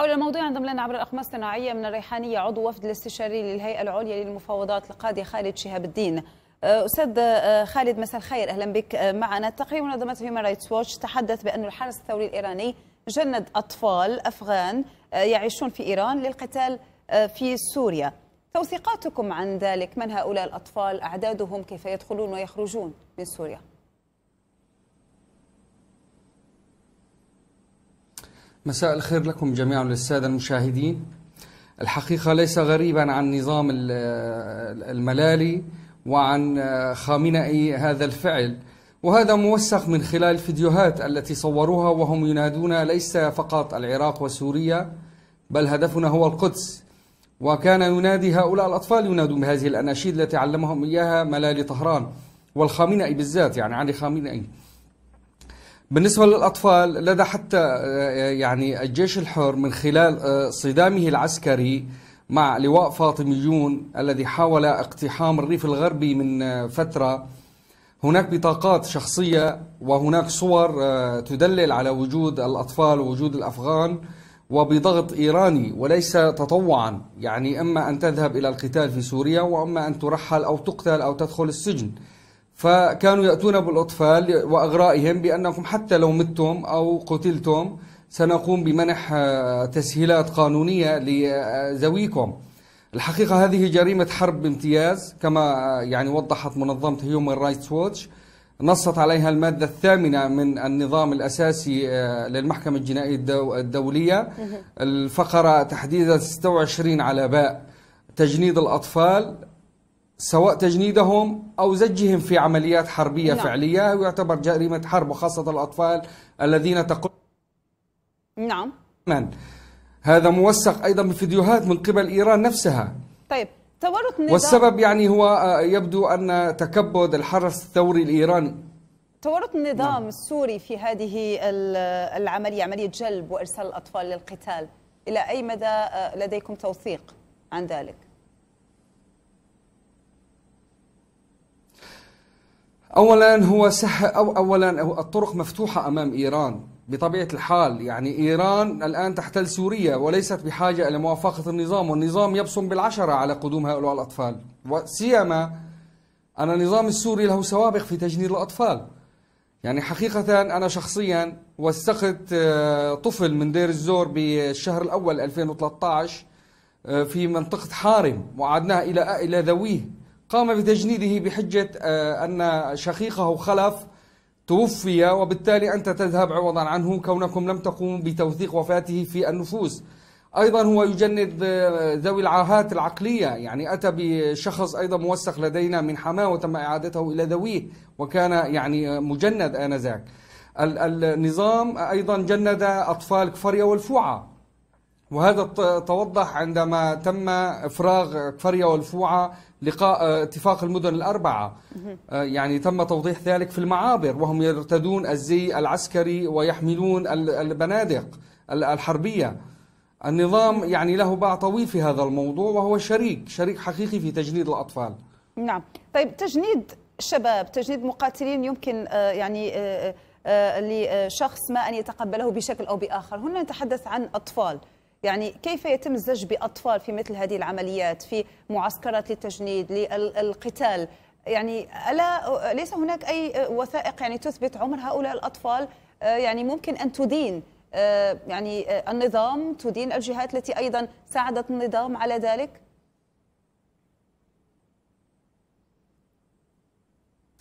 حول الموضوع ينضم لنا عبر الأقمة الصناعية من الريحانية عضو وفد الاستشاري للهيئة العليا للمفاوضات القاضي خالد شهاب الدين آه، أستاذ آه، خالد مساء الخير أهلا بك آه، معنا تقرير منظمة هيومن رايتس ووتش تحدث بأن الحرس الثوري الإيراني جند أطفال أفغان يعيشون في إيران للقتال في سوريا توثيقاتكم عن ذلك من هؤلاء الأطفال أعدادهم كيف يدخلون ويخرجون من سوريا مساء الخير لكم جميعا للسادة المشاهدين الحقيقة ليس غريبا عن نظام الملالي وعن خامنئي هذا الفعل وهذا موثق من خلال الفيديوهات التي صوروها وهم ينادون ليس فقط العراق وسوريا بل هدفنا هو القدس وكان ينادي هؤلاء الأطفال ينادون بهذه الأناشيد التي علمهم إياها ملالي طهران والخامنئي بالذات يعني علي خامنئي بالنسبة للأطفال لدى حتى آه، يعني الجيش الحر من خلال آه، صدامه العسكري مع لواء فاطميون الذي حاول اقتحام الريف الغربي من آه، فترة هناك بطاقات شخصية وهناك صور تدلل على وجود الأطفال ووجود الأفغان وبضغط إيراني وليس تطوعا يعني إما أن تذهب إلى القتال في سوريا وإما أن ترحل أو تقتل أو تدخل السجن فكانوا يأتون بالأطفال وأغرائهم بأنكم حتى لو متم أو قتلتم سنقوم بمنح آه، تسهيلات قانونية لذويكم الحقيقة هذه جريمة حرب بامتياز كما آه، يعني وضحت منظمة هيومن رايتس ووتش نصت عليها المادة الثامنة من النظام الأساسي آه، للمحكمة الجنائية الدولية الفقرة تحديدا 26 على باء تجنيد الأطفال سواء تجنيدهم أو زجهم في عمليات حربية نعم. فعلية ويعتبر جريمة حرب وخاصة الأطفال الذين تقول نعم هذا موثق أيضا بفيديوهات من قبل إيران نفسها طيب تورط النظام والسبب يعني هو آه، يبدو أن تكبد الحرس الثوري الإيراني تورط النظام نعم. السوري في هذه العملية عملية جلب وإرسال الأطفال للقتال إلى أي مدى آه، لديكم توثيق عن ذلك؟ اولا هو سح او اولا الطرق مفتوحه امام ايران بطبيعه الحال يعني ايران الان تحتل سوريا وليست بحاجه الى موافقه النظام والنظام يبصم بالعشره على قدوم هؤلاء الاطفال وسيما ان النظام السوري له سوابق في تجنيد الاطفال يعني حقيقة أنا شخصيا وثقت آه، طفل من دير الزور بالشهر الأول 2013 آه، في منطقة حارم وعدناه إلى إلى ذويه قام بتجنيده بحجة آه، أن شقيقه خلف توفي وبالتالي أنت تذهب عوضا عنه كونكم لم تقوموا بتوثيق وفاته في النفوس أيضا هو يجند آه، ذوي العاهات العقلية يعني أتى بشخص أيضا موثق لدينا من حماه وتم إعادته إلى ذويه وكان يعني مجند آنذاك النظام أيضا جند أطفال كفريا والفوعة وهذا توضح عندما تم إفراغ كفريا والفوعة لقاء اتفاق المدن الأربعة آه، يعني تم توضيح ذلك في المعابر وهم يرتدون الزي العسكري ويحملون البنادق الحربية النظام يعني له باع طويل في هذا الموضوع وهو شريك شريك حقيقي في تجنيد الأطفال نعم طيب تجنيد شباب تجنيد مقاتلين يمكن آه، يعني آه، لشخص ما أن يتقبله بشكل أو بآخر هنا نتحدث عن أطفال يعني كيف يتم الزج بأطفال في مثل هذه العمليات في معسكرات للتجنيد للقتال يعني ألا ليس هناك أي وثائق يعني تثبت عمر هؤلاء الأطفال آه، يعني ممكن أن تدين آه، يعني آه، النظام تدين الجهات التي أيضا ساعدت النظام على ذلك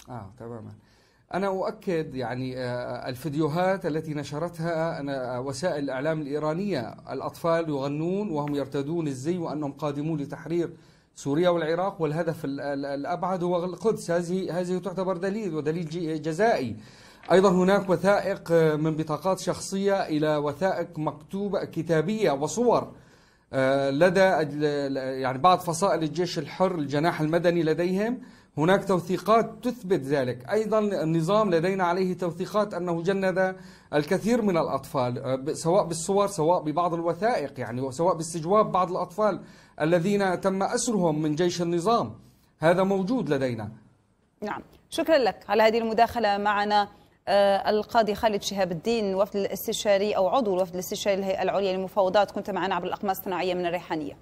آه تماما أنا أؤكد يعني آه، الفيديوهات التي نشرتها أنا آه، وسائل الإعلام الإيرانية الأطفال يغنون وهم يرتدون الزي وأنهم قادمون لتحرير سوريا والعراق والهدف الأبعد هو القدس هذه هذه تعتبر دليل ودليل جزائي أيضا هناك وثائق آه، من بطاقات شخصية إلى وثائق مكتوبة كتابية وصور لدى يعني بعض فصائل الجيش الحر الجناح المدني لديهم هناك توثيقات تثبت ذلك أيضا النظام لدينا عليه توثيقات أنه جند الكثير من الأطفال آه، سواء بالصور سواء ببعض الوثائق يعني سواء باستجواب بعض الأطفال الذين تم أسرهم من جيش النظام هذا موجود لدينا نعم شكرا لك على هذه المداخلة معنا آه، القاضي خالد شهاب الدين وفد الاستشاري أو عضو الوفد الاستشاري للهيئه العليا للمفاوضات كنت معنا عبر الأقمار الصناعية من الريحانية